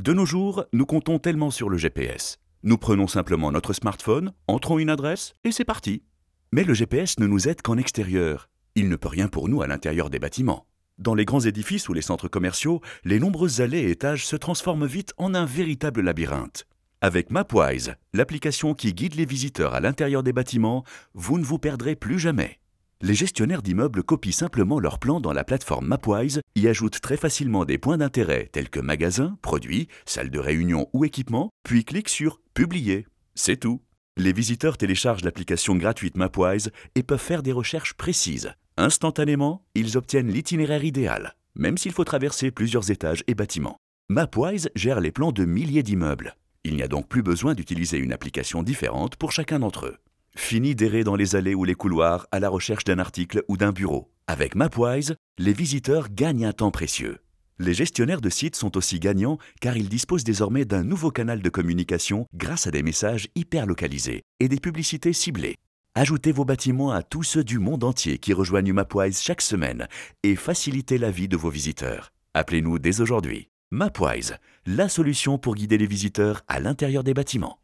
De nos jours, nous comptons tellement sur le GPS. Nous prenons simplement notre smartphone, entrons une adresse et c'est parti. Mais le GPS ne nous aide qu'en extérieur. Il ne peut rien pour nous à l'intérieur des bâtiments. Dans les grands édifices ou les centres commerciaux, les nombreuses allées et étages se transforment vite en un véritable labyrinthe. Avec MapWise, l'application qui guide les visiteurs à l'intérieur des bâtiments, vous ne vous perdrez plus jamais les gestionnaires d'immeubles copient simplement leurs plans dans la plateforme Mapwise, y ajoutent très facilement des points d'intérêt tels que magasins, produits, salles de réunion ou équipements, puis cliquent sur Publier. C'est tout. Les visiteurs téléchargent l'application gratuite Mapwise et peuvent faire des recherches précises. Instantanément, ils obtiennent l'itinéraire idéal, même s'il faut traverser plusieurs étages et bâtiments. Mapwise gère les plans de milliers d'immeubles. Il n'y a donc plus besoin d'utiliser une application différente pour chacun d'entre eux. Fini d'errer dans les allées ou les couloirs à la recherche d'un article ou d'un bureau. Avec MapWise, les visiteurs gagnent un temps précieux. Les gestionnaires de sites sont aussi gagnants car ils disposent désormais d'un nouveau canal de communication grâce à des messages hyper localisés et des publicités ciblées. Ajoutez vos bâtiments à tous ceux du monde entier qui rejoignent MapWise chaque semaine et facilitez la vie de vos visiteurs. Appelez-nous dès aujourd'hui. MapWise, la solution pour guider les visiteurs à l'intérieur des bâtiments.